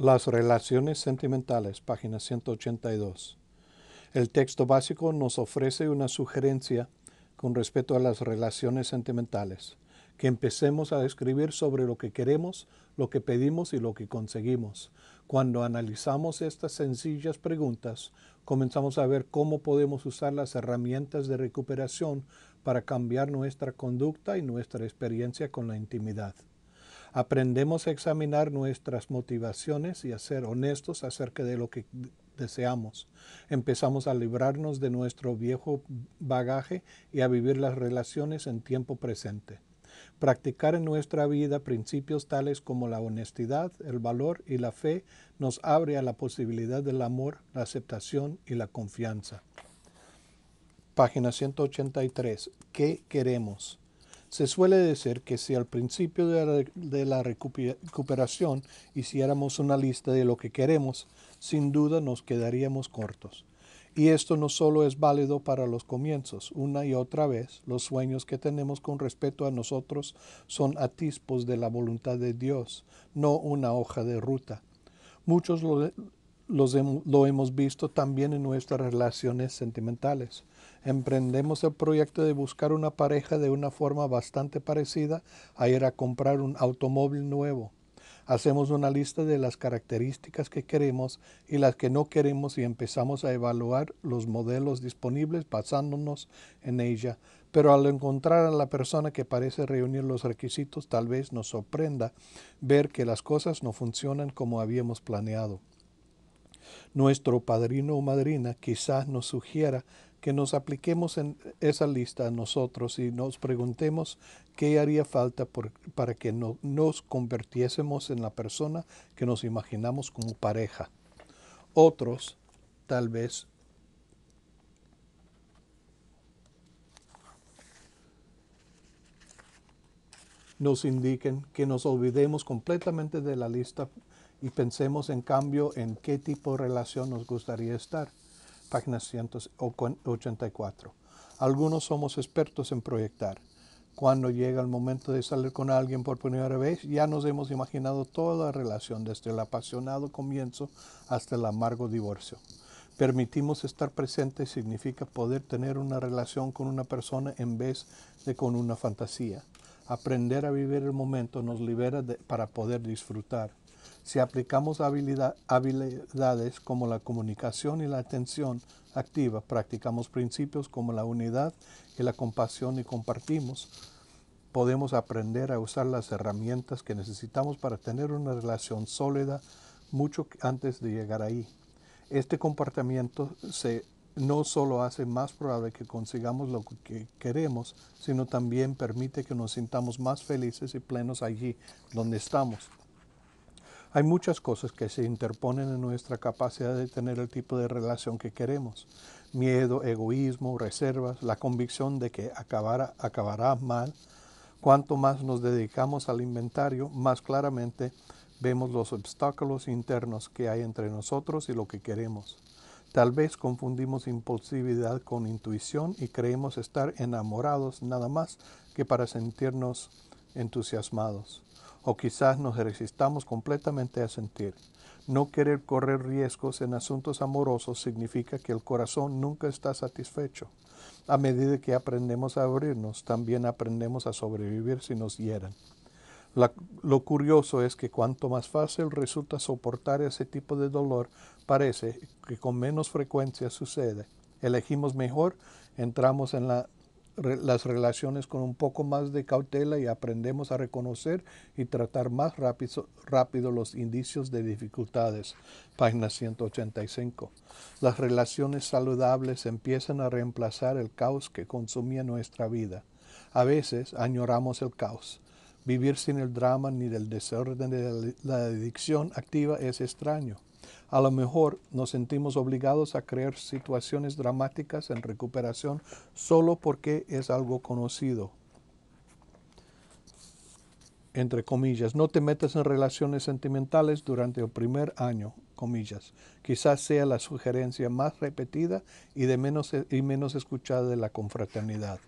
Las relaciones sentimentales, página 182. El texto básico nos ofrece una sugerencia con respecto a las relaciones sentimentales, que empecemos a escribir sobre lo que queremos, lo que pedimos y lo que conseguimos. Cuando analizamos estas sencillas preguntas, comenzamos a ver cómo podemos usar las herramientas de recuperación para cambiar nuestra conducta y nuestra experiencia con la intimidad. Aprendemos a examinar nuestras motivaciones y a ser honestos acerca de lo que deseamos. Empezamos a librarnos de nuestro viejo bagaje y a vivir las relaciones en tiempo presente. Practicar en nuestra vida principios tales como la honestidad, el valor y la fe nos abre a la posibilidad del amor, la aceptación y la confianza. Página 183. ¿Qué queremos? Se suele decir que si al principio de la recuperación hiciéramos una lista de lo que queremos, sin duda nos quedaríamos cortos. Y esto no solo es válido para los comienzos, una y otra vez los sueños que tenemos con respecto a nosotros son atispos de la voluntad de Dios, no una hoja de ruta. Muchos lo hemos visto también en nuestras relaciones sentimentales emprendemos el proyecto de buscar una pareja de una forma bastante parecida a ir a comprar un automóvil nuevo. Hacemos una lista de las características que queremos y las que no queremos y empezamos a evaluar los modelos disponibles basándonos en ella. Pero al encontrar a la persona que parece reunir los requisitos, tal vez nos sorprenda ver que las cosas no funcionan como habíamos planeado. Nuestro padrino o madrina quizás nos sugiera que nos apliquemos en esa lista a nosotros y nos preguntemos qué haría falta para que nos convirtiésemos en la persona que nos imaginamos como pareja. Otros, tal vez, nos indiquen que nos olvidemos completamente de la lista y pensemos en cambio en qué tipo de relación nos gustaría estar página 184. Algunos somos expertos en proyectar. Cuando llega el momento de salir con alguien por primera vez, ya nos hemos imaginado toda la relación, desde el apasionado comienzo hasta el amargo divorcio. Permitimos estar presente significa poder tener una relación con una persona en vez de con una fantasía. Aprender a vivir el momento nos libera para poder disfrutar. Si aplicamos habilidades como la comunicación y la atención activa, practicamos principios como la unidad y la compasión y compartimos, podemos aprender a usar las herramientas que necesitamos para tener una relación sólida mucho antes de llegar ahí. Este comportamiento no solo hace más probable que consigamos lo que queremos, sino también permite que nos sintamos más felices y plenos allí donde estamos. Hay muchas cosas que se interponen en nuestra capacidad de tener el tipo de relación que queremos. Miedo, egoísmo, reservas, la convicción de que acabará, acabará mal. Cuanto más nos dedicamos al inventario, más claramente vemos los obstáculos internos que hay entre nosotros y lo que queremos. Tal vez confundimos impulsividad con intuición y creemos estar enamorados nada más que para sentirnos entusiasmados o quizás nos resistamos completamente a sentir. No querer correr riesgos en asuntos amorosos significa que el corazón nunca está satisfecho. A medida que aprendemos a abrirnos, también aprendemos a sobrevivir si nos hieren. lo curioso es que cuanto más fácil resulta soportar ese tipo de dolor, parece que con menos frecuencia sucede. Elegimos mejor, entramos en la las relaciones con un poco más de cautela y aprendemos a reconocer y tratar más rápido, rápido los indicios de dificultades. Página 185. Las relaciones saludables empiezan a reemplazar el caos que consumía nuestra vida. A veces añoramos el caos. Vivir sin el drama ni del desorden de la adicción activa es extraño. A lo mejor nos sentimos obligados a crear situaciones dramáticas en recuperación solo porque es algo conocido. Entre comillas, no te metas en relaciones sentimentales durante el primer año, comillas. Quizás sea la sugerencia más repetida y, de menos, y menos escuchada de la confraternidad.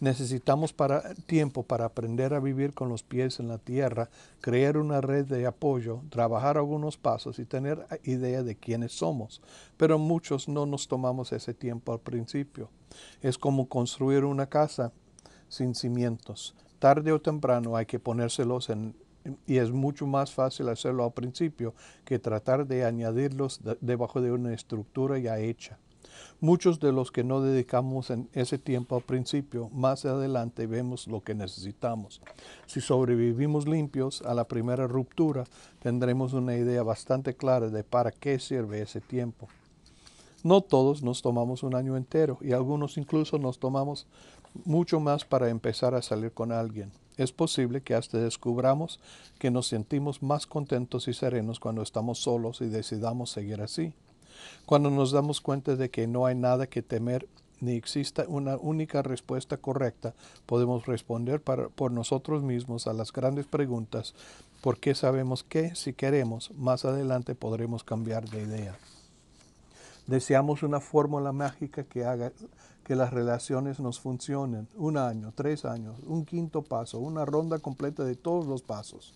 Necesitamos para, tiempo para aprender a vivir con los pies en la tierra, crear una red de apoyo, trabajar algunos pasos y tener idea de quiénes somos. Pero muchos no nos tomamos ese tiempo al principio. Es como construir una casa sin cimientos. Tarde o temprano hay que ponérselos en, y es mucho más fácil hacerlo al principio que tratar de añadirlos debajo de una estructura ya hecha. Muchos de los que no dedicamos en ese tiempo al principio, más adelante vemos lo que necesitamos. Si sobrevivimos limpios a la primera ruptura, tendremos una idea bastante clara de para qué sirve ese tiempo. No todos nos tomamos un año entero y algunos incluso nos tomamos mucho más para empezar a salir con alguien. Es posible que hasta descubramos que nos sentimos más contentos y serenos cuando estamos solos y decidamos seguir así. Cuando nos damos cuenta de que no hay nada que temer ni exista una única respuesta correcta, podemos responder por nosotros mismos a las grandes preguntas, porque sabemos que si queremos, más adelante podremos cambiar de idea. Deseamos una fórmula mágica que haga que las relaciones nos funcionen. Un año, tres años, un quinto paso, una ronda completa de todos los pasos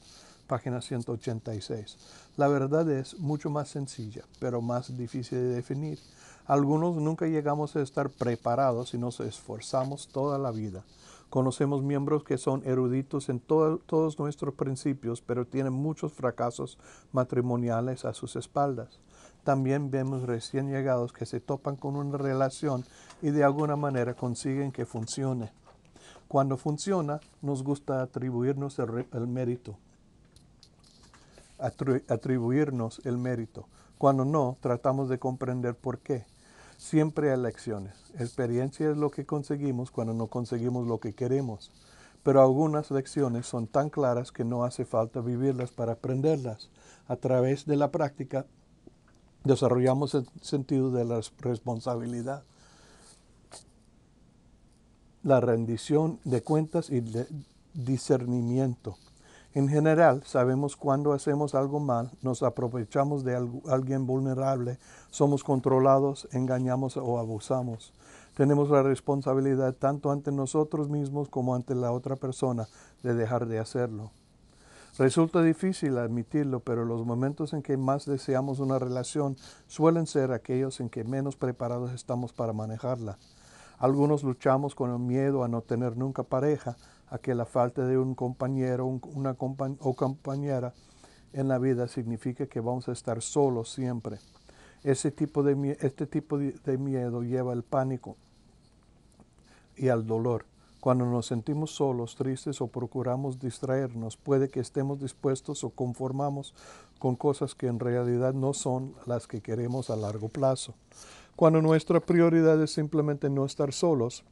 página 186. La verdad es mucho más sencilla, pero más difícil de definir. Algunos nunca llegamos a estar preparados y nos esforzamos toda la vida. Conocemos miembros que son eruditos en todos nuestros principios, pero tienen muchos fracasos matrimoniales a sus espaldas. También vemos recién llegados que se topan con una relación y de alguna manera consiguen que funcione. Cuando funciona, nos gusta atribuirnos el mérito atribuirnos el mérito. Cuando no, tratamos de comprender por qué. Siempre hay lecciones. Experiencia es lo que conseguimos cuando no conseguimos lo que queremos. Pero algunas lecciones son tan claras que no hace falta vivirlas para aprenderlas. A través de la práctica desarrollamos el sentido de la responsabilidad, la rendición de cuentas y de discernimiento. En general, sabemos cuando hacemos algo mal, nos aprovechamos de alguien vulnerable, somos controlados, engañamos o abusamos. Tenemos la responsabilidad tanto ante nosotros mismos como ante la otra persona de dejar de hacerlo. Resulta difícil admitirlo, pero los momentos en que más deseamos una relación suelen ser aquellos en que menos preparados estamos para manejarla. Algunos luchamos con el miedo a no tener nunca pareja, a que la falta de un compañero una o compañera en la vida signifique que vamos a estar solos siempre. tipo este tipo de miedo lleva al pánico y al dolor. Cuando nos sentimos solos, tristes o procuramos distraernos, puede que estemos dispuestos o conformamos con cosas que en realidad no son las que queremos a largo plazo. Cuando nuestra prioridad es simplemente no estar solos,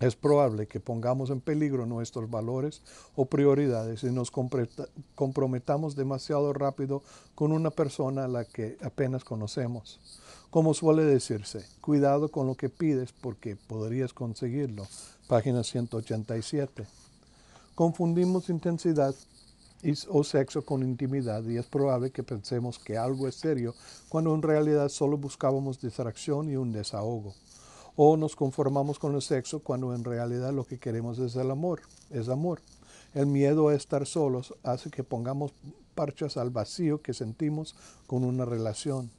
es probable que pongamos en peligro nuestros valores o prioridades y nos comprometamos demasiado rápido con una persona a la que apenas conocemos. Como suele decirse, cuidado con lo que pides porque podrías conseguirlo. Página 187. Confundimos intensidad o sexo con intimidad y es probable que pensemos que algo es serio cuando en realidad solo buscábamos distracción y un desahogo. O nos conformamos con el sexo cuando en realidad lo que queremos es el amor, es amor. El miedo a estar solos hace que pongamos parchas al vacío que sentimos con una relación.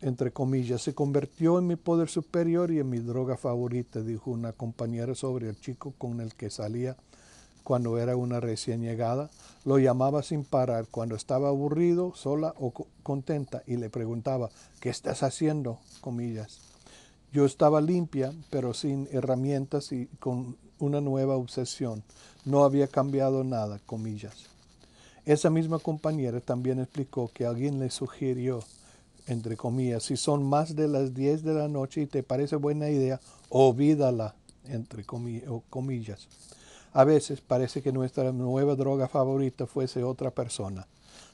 Entre comillas, se convirtió en mi poder superior y en mi droga favorita, dijo una compañera sobre el chico con el que salía cuando era una recién llegada, lo llamaba sin parar cuando estaba aburrido, sola o contenta y le preguntaba, ¿qué estás haciendo? comillas. Yo estaba limpia, pero sin herramientas y con una nueva obsesión. No había cambiado nada, comillas. Esa misma compañera también explicó que alguien le sugirió, entre comillas, si son más de las 10 de la noche y te parece buena idea, olvídala, entre comillas. A veces parece que nuestra nueva droga favorita fuese otra persona.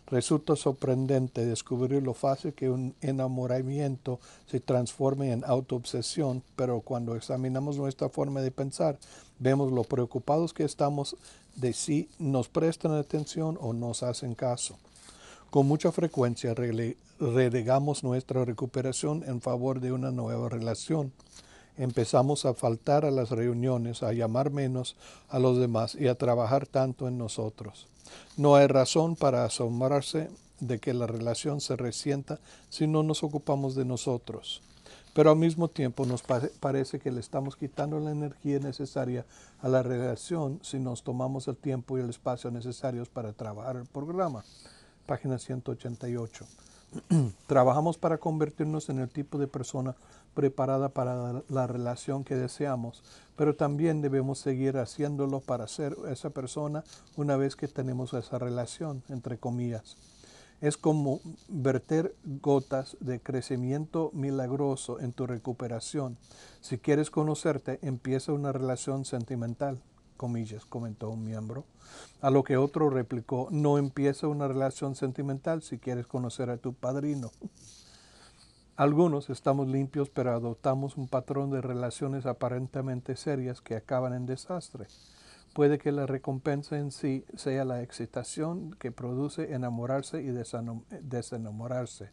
Resulta sorprendente descubrir lo fácil que un enamoramiento se transforme en autoobsesión, pero cuando examinamos nuestra forma de pensar, vemos lo preocupados que estamos de si nos prestan atención o nos hacen caso. Con mucha frecuencia relegamos nuestra recuperación en favor de una nueva relación empezamos a faltar a las reuniones, a llamar menos a los demás y a trabajar tanto en nosotros. No hay razón para asombrarse de que la relación se resienta si no nos ocupamos de nosotros pero al mismo tiempo nos parece que le estamos quitando la energía necesaria a la relación si nos tomamos el tiempo y el espacio necesarios para trabajar el programa. Página 188. Trabajamos para convertirnos en el tipo de persona preparada para la relación que deseamos, pero también debemos seguir haciéndolo para ser esa persona una vez que tenemos esa relación, entre comillas. Es como verter gotas de crecimiento milagroso en tu recuperación. Si quieres conocerte, empieza una relación sentimental comillas, comentó un miembro. A lo que otro replicó, no empieza una relación sentimental si quieres conocer a tu padrino. Algunos estamos limpios pero adoptamos un patrón de relaciones aparentemente serias que acaban en desastre. Puede que la recompensa en sí sea la excitación que produce enamorarse y desenamorarse,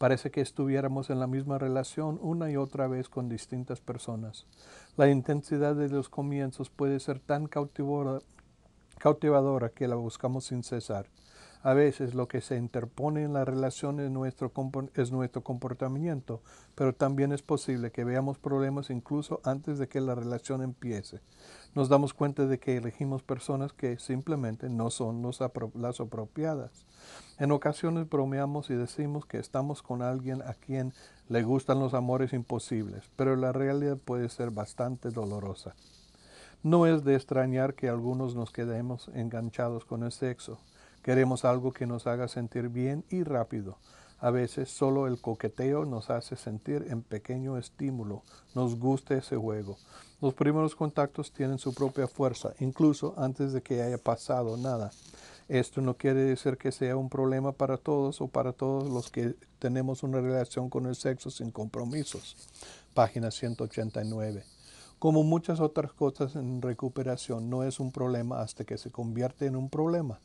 Parece que estuviéramos en la misma relación una y otra vez con distintas personas. La intensidad de los comienzos puede ser tan cautivadora, cautivadora que la buscamos sin cesar. A veces lo que se interpone en la relación es nuestro, es nuestro comportamiento, pero también es posible que veamos problemas incluso antes de que la relación empiece. Nos damos cuenta de que elegimos personas que simplemente no son las apropiadas. En ocasiones bromeamos y decimos que estamos con alguien a quien le gustan los amores imposibles, pero la realidad puede ser bastante dolorosa. No es de extrañar que algunos nos quedemos enganchados con el sexo. Queremos algo que nos haga sentir bien y rápido. A veces solo el coqueteo nos hace sentir en pequeño estímulo. Nos gusta ese juego. Los primeros contactos tienen su propia fuerza, incluso antes de que haya pasado nada. Esto no quiere decir que sea un problema para todos o para todos los que tenemos una relación con el sexo sin compromisos. Página 189. Como muchas otras cosas en recuperación, no es un problema hasta que se convierte en un problema.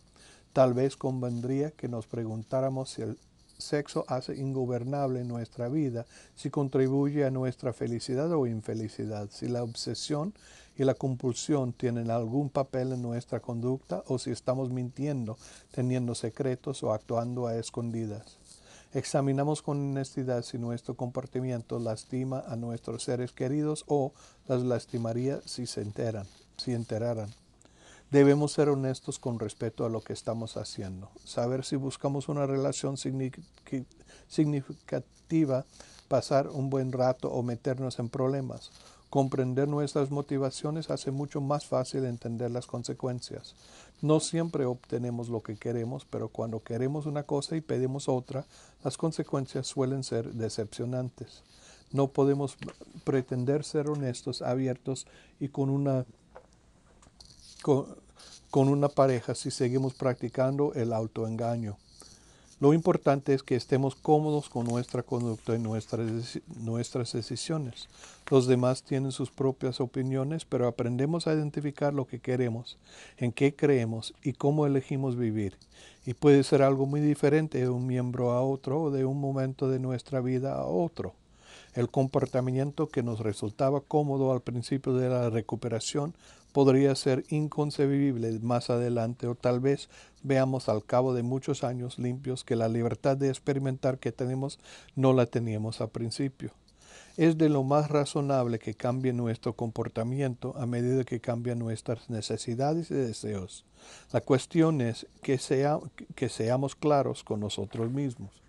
Tal vez convendría que nos preguntáramos si el sexo hace ingobernable nuestra vida, si contribuye a nuestra felicidad o infelicidad, si la obsesión y la compulsión tienen algún papel en nuestra conducta o si estamos mintiendo, teniendo secretos o actuando a escondidas. Examinamos con honestidad si nuestro comportamiento lastima a nuestros seres queridos o las lastimaría si se enteran, si enteraran. Debemos ser honestos con respecto a lo que estamos haciendo, saber si buscamos una relación significativa, pasar un buen rato o meternos en problemas. Comprender nuestras motivaciones hace mucho más fácil entender las consecuencias. No siempre obtenemos lo que queremos, pero cuando queremos una cosa y pedimos otra, las consecuencias suelen ser decepcionantes. No podemos pretender ser honestos, abiertos y con una con, una pareja si seguimos practicando el autoengaño. Lo importante es que estemos cómodos con nuestra conducta y nuestras, nuestras decisiones. Los demás tienen sus propias opiniones, pero aprendemos a identificar lo que queremos, en qué creemos y cómo elegimos vivir. Y puede ser algo muy diferente de un miembro a otro o de un momento de nuestra vida a otro. El comportamiento que nos resultaba cómodo al principio de la recuperación podría ser inconcebible más adelante o tal vez veamos al cabo de muchos años limpios que la libertad de experimentar que tenemos no la teníamos al principio. Es de lo más razonable que cambie nuestro comportamiento a medida que cambian nuestras necesidades y deseos. La cuestión es que, que seamos claros con nosotros mismos.